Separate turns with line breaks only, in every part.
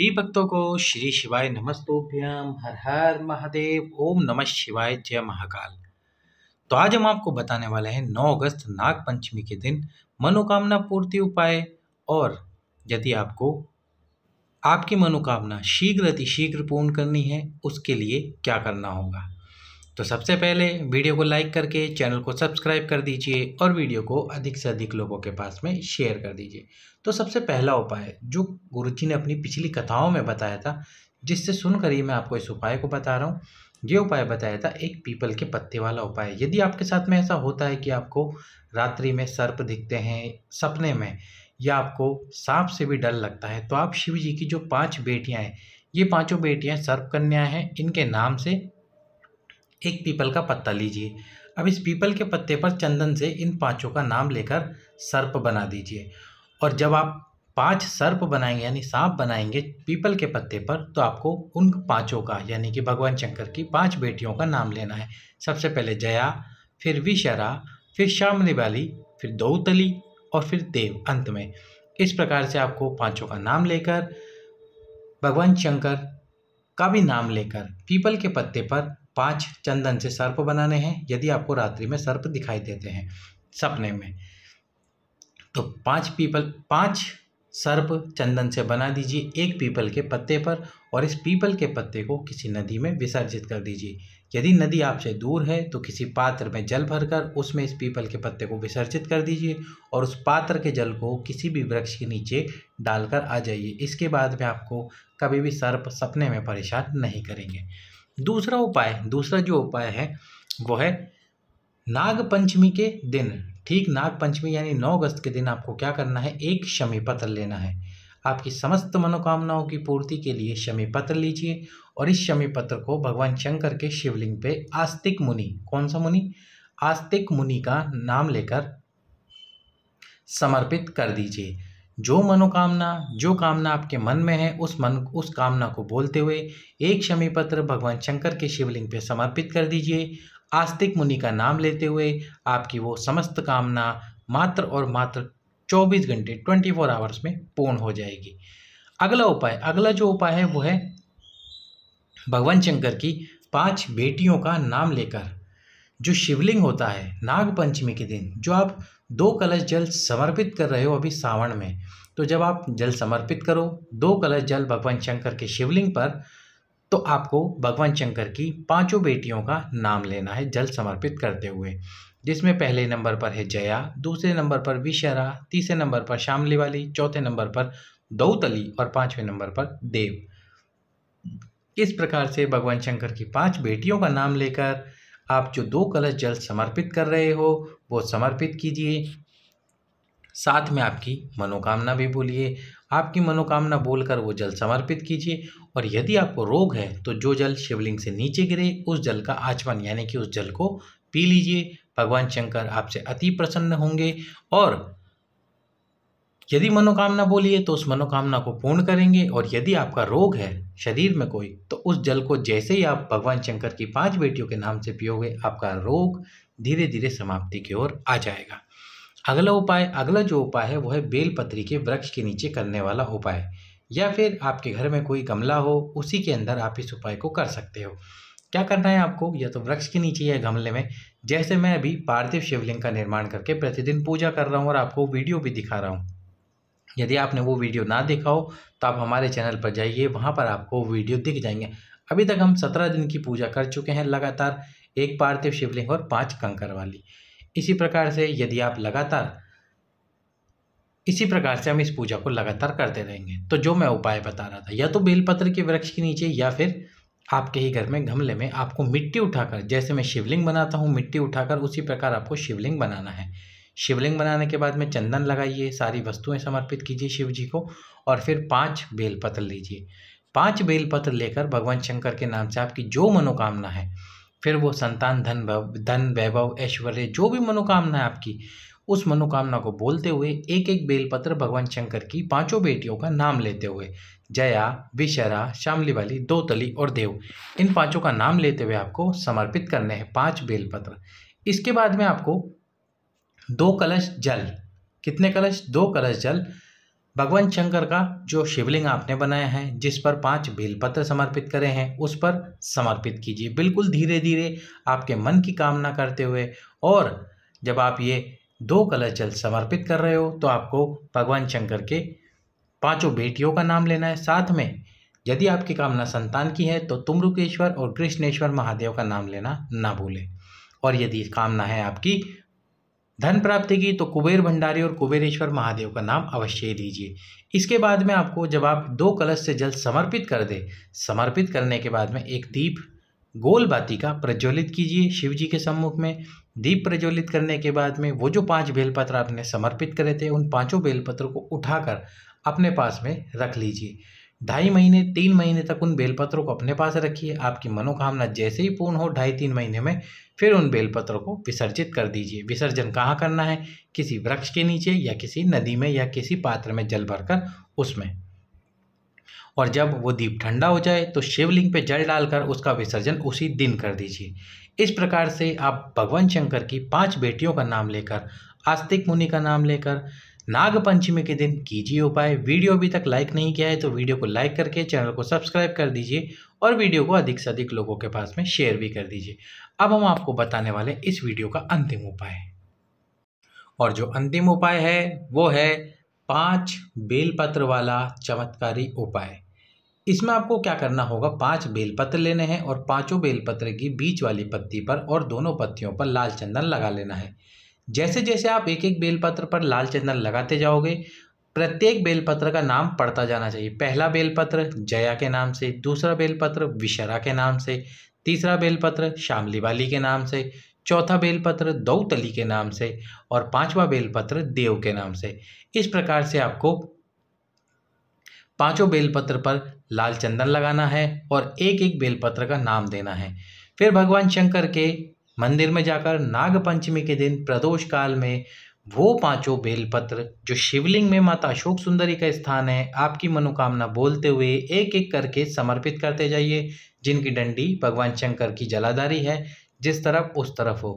प्रिय भक्तों को श्री शिवाय नमस्तोभ्यम हर हर महादेव ओम नमः शिवाय जय महाकाल तो आज हम आपको बताने वाले हैं 9 अगस्त नाग पंचमी के दिन मनोकामना पूर्ति उपाय और यदि आपको आपकी मनोकामना शीघ्र अति शीघ्र पूर्ण करनी है उसके लिए क्या करना होगा तो सबसे पहले वीडियो को लाइक करके चैनल को सब्सक्राइब कर दीजिए और वीडियो को अधिक से अधिक लोगों के पास में शेयर कर दीजिए तो सबसे पहला उपाय जो गुरु जी ने अपनी पिछली कथाओं में बताया था जिससे सुनकर ही मैं आपको इस उपाय को बता रहा हूँ ये उपाय बताया था एक पीपल के पत्ते वाला उपाय यदि आपके साथ में ऐसा होता है कि आपको रात्रि में सर्प दिखते हैं सपने में या आपको सांप से भी डर लगता है तो आप शिव जी की जो पांच बेटियां हैं ये पांचों बेटियां सर्प कन्या हैं इनके नाम से एक पीपल का पत्ता लीजिए अब इस पीपल के पत्ते पर चंदन से इन पांचों का नाम लेकर सर्प बना दीजिए और जब आप पांच सर्प बनाएंगे यानी सांप बनाएंगे पीपल के पत्ते पर तो आपको उन पांचों का यानी कि भगवान शंकर की पांच बेटियों का नाम लेना है सबसे पहले जया फिर विशरा फिर श्यामली वाली फिर दौतली और फिर देव अंत में इस प्रकार से आपको पांचों का नाम लेकर भगवान शंकर का भी नाम लेकर पीपल के पत्ते पर पाँच चंदन से सर्प बनाने हैं यदि आपको रात्रि में सर्प दिखाई देते हैं सपने में तो पांच पीपल पांच सर्प चंदन से बना दीजिए एक पीपल के पत्ते पर और इस पीपल के पत्ते को किसी नदी में विसर्जित कर दीजिए यदि नदी आपसे दूर है तो किसी पात्र में जल भरकर उसमें इस पीपल के पत्ते को विसर्जित कर दीजिए और उस पात्र के जल को किसी भी वृक्ष के नीचे डालकर आ जाइए इसके बाद में आपको कभी भी सर्प सपने में परेशान नहीं करेंगे दूसरा उपाय दूसरा जो उपाय है वो है नाग पंचमी के दिन ठीक नाग पंचमी यानी 9 अगस्त के दिन आपको क्या करना है एक शमी पत्र लेना है आपकी समस्त मनोकामनाओं की पूर्ति के लिए शमी पत्र लीजिए और इस शमी पत्र को भगवान शंकर के शिवलिंग पे आस्तिक मुनि कौन सा मुनि आस्तिक मुनि का नाम लेकर समर्पित कर दीजिए जो मनोकामना जो कामना आपके मन में है उस मन उस कामना को बोलते हुए एक शमी पत्र भगवान शंकर के शिवलिंग पर समर्पित कर दीजिए आस्तिक मुनि का नाम लेते हुए आपकी वो समस्त कामना मात्र और मात्र 24 घंटे 24 फोर आवर्स में पूर्ण हो जाएगी अगला उपाय अगला जो उपाय है वो है भगवान शंकर की पांच बेटियों का नाम लेकर जो शिवलिंग होता है नागपंचमी के दिन जो आप दो कलश जल समर्पित कर रहे हो अभी सावण में तो जब आप जल समर्पित करो दो कलश जल भगवान शंकर के शिवलिंग पर तो आपको भगवान शंकर की पांचों बेटियों का नाम लेना है जल समर्पित करते हुए जिसमें पहले नंबर पर है जया दूसरे नंबर पर विशरा तीसरे नंबर पर शामली वाली चौथे नंबर पर दौतली और पांचवें नंबर पर देव इस प्रकार से भगवान शंकर की पांच बेटियों का नाम लेकर आप जो दो कलश जल समर्पित कर रहे हो वो समर्पित कीजिए साथ में आपकी मनोकामना भी बोलिए आपकी मनोकामना बोलकर वो जल समर्पित कीजिए और यदि आपको रोग है तो जो जल शिवलिंग से नीचे गिरे उस जल का आचमन यानी कि उस जल को पी लीजिए भगवान शंकर आपसे अति प्रसन्न होंगे और यदि मनोकामना बोलिए तो उस मनोकामना को पूर्ण करेंगे और यदि आपका रोग है शरीर में कोई तो उस जल को जैसे ही आप भगवान शंकर की पांच बेटियों के नाम से पियोगे आपका रोग धीरे धीरे समाप्ति की ओर आ जाएगा अगला उपाय अगला जो उपाय है वह है बेलपत्री के वृक्ष के नीचे करने वाला उपाय या फिर आपके घर में कोई गमला हो उसी के अंदर आप इस उपाय को कर सकते हो क्या करना है आपको या तो वृक्ष के नीचे या गमले में जैसे मैं अभी पार्थिव शिवलिंग का निर्माण करके प्रतिदिन पूजा कर रहा हूँ और आपको वीडियो भी दिखा रहा हूँ यदि आपने वो वीडियो ना देखा हो तो आप हमारे चैनल पर जाइए वहाँ पर आपको वीडियो दिख जाएंगे अभी तक हम सत्रह दिन की पूजा कर चुके हैं लगातार एक पार्थिव शिवलिंग और पाँच कंकर वाली इसी प्रकार से यदि आप लगातार इसी प्रकार से हम इस पूजा को लगातार करते रहेंगे तो जो मैं उपाय बता रहा था या तो बेलपत्र के वृक्ष के नीचे या फिर आपके ही घर में गमले में आपको मिट्टी उठाकर जैसे मैं शिवलिंग बनाता हूँ मिट्टी उठाकर उसी प्रकार आपको शिवलिंग बनाना है शिवलिंग बनाने के बाद में चंदन लगाइए सारी वस्तुएं समर्पित कीजिए शिव जी को और फिर पांच बेलपत्र लीजिए पांच बेलपत्र लेकर भगवान शंकर के नाम से आपकी जो मनोकामना है फिर वो संतान धन धन वैभव ऐश्वर्य जो भी मनोकामना है आपकी उस मनोकामना को बोलते हुए एक एक बेलपत्र भगवान शंकर की पांचों बेटियों का नाम लेते हुए जया विशरा शामलीवाली दोतली और देव इन पांचों का नाम लेते हुए आपको समर्पित करने हैं पांच बेलपत्र इसके बाद में आपको दो कलश जल कितने कलश दो कलश जल भगवान शंकर का जो शिवलिंग आपने बनाया है जिस पर पांच बेलपत्र समर्पित करे हैं उस पर समर्पित कीजिए बिल्कुल धीरे धीरे आपके मन की कामना करते हुए और जब आप ये दो कलश जल समर्पित कर रहे हो तो आपको भगवान शंकर के पांचों बेटियों का नाम लेना है साथ में यदि आपकी कामना संतान की है तो तुमरुकेश्वर और कृष्णेश्वर महादेव का नाम लेना ना भूलें और यदि कामना है आपकी धन प्राप्ति की तो कुबेर भंडारी और कुबेरेश्वर महादेव का नाम अवश्य लीजिए इसके बाद में आपको जब आप दो कलश से जल समर्पित कर दे समर्पित करने के बाद में एक दीप गोल बाती का प्रज्वलित कीजिए शिव जी के सम्मुख में दीप प्रज्वलित करने के बाद में वो जो पांच बेलपत्र आपने समर्पित करे थे उन पांचों बेलपत्रों को उठाकर अपने पास में रख लीजिए ढाई महीने तीन महीने तक उन बेलपत्रों को अपने पास रखिए आपकी मनोकामना जैसे ही पूर्ण हो ढाई तीन महीने में फिर उन बेलपत्रों को विसर्जित कर दीजिए विसर्जन कहाँ करना है किसी वृक्ष के नीचे या किसी नदी में या किसी पात्र में जल भरकर उसमें और जब वो दीप ठंडा हो जाए तो शिवलिंग पे जल डालकर उसका विसर्जन उसी दिन कर दीजिए इस प्रकार से आप भगवान शंकर की पाँच बेटियों का नाम लेकर आस्तिक मुनि का नाम लेकर नागपंचमी के दिन कीजिए उपाय वीडियो अभी तक लाइक नहीं किया है तो वीडियो को लाइक करके चैनल को सब्सक्राइब कर दीजिए और वीडियो को अधिक से अधिक लोगों के पास में शेयर भी कर दीजिए अब हम आपको बताने वाले इस वीडियो का अंतिम उपाय और जो अंतिम उपाय है वो है पाँच बेलपत्र वाला चमत्कारी उपाय इसमें आपको क्या करना होगा पांच बेलपत्र लेने हैं और पांचों बेलपत्र की बीच वाली पत्ती पर और दोनों पत्तियों पर लाल चंदन लगा लेना है जैसे जैसे आप एक एक बेलपत्र पर लाल चंदन लगाते जाओगे प्रत्येक बेलपत्र का नाम पढ़ता जाना चाहिए पहला बेलपत्र जया के नाम से दूसरा बेलपत्र विशरा के नाम से तीसरा बेलपत्र शामली वाली के नाम से चौथा बेलपत्र दौतली के नाम से और पांचवा बेलपत्र देव के नाम से इस प्रकार से आपको पांचों बेलपत्र पर लाल चंदन लगाना है और एक एक बेलपत्र का नाम देना है फिर भगवान शंकर के मंदिर में जाकर नागपंचमी के दिन प्रदोष काल में वो पांचों बेलपत्र जो शिवलिंग में माता अशोक सुंदरी का स्थान है आपकी मनोकामना बोलते हुए एक एक करके समर्पित करते जाइए जिनकी डंडी भगवान शंकर की जलाधारी है जिस तरफ उस तरफ हो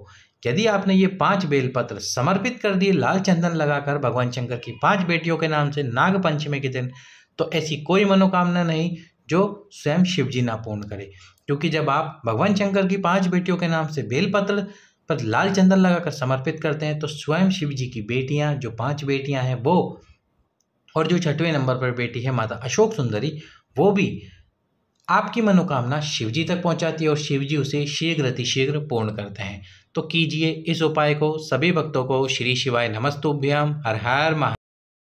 यदि आपने ये पांच बेलपत्र समर्पित कर दिए लाल चंदन लगाकर भगवान शंकर की पांच बेटियों के नाम से नागपंचमी के दिन तो ऐसी कोई मनोकामना नहीं जो स्वयं शिवजी ना पूर्ण करे क्योंकि जब आप भगवान शंकर की पांच बेटियों के नाम से बेलपत्र पर लाल चंदन लगाकर समर्पित करते हैं तो स्वयं शिव जी की बेटियां जो पांच बेटियां हैं वो और जो छठवें नंबर पर बेटी है माता अशोक सुंदरी वो भी आपकी मनोकामना शिव जी तक पहुंचाती है और शिव जी उसे शीघ्र अतिशीघ्र पूर्ण करते हैं तो कीजिए इस उपाय को सभी भक्तों को श्री शिवाय नमस्तुभ्याम हर हर महा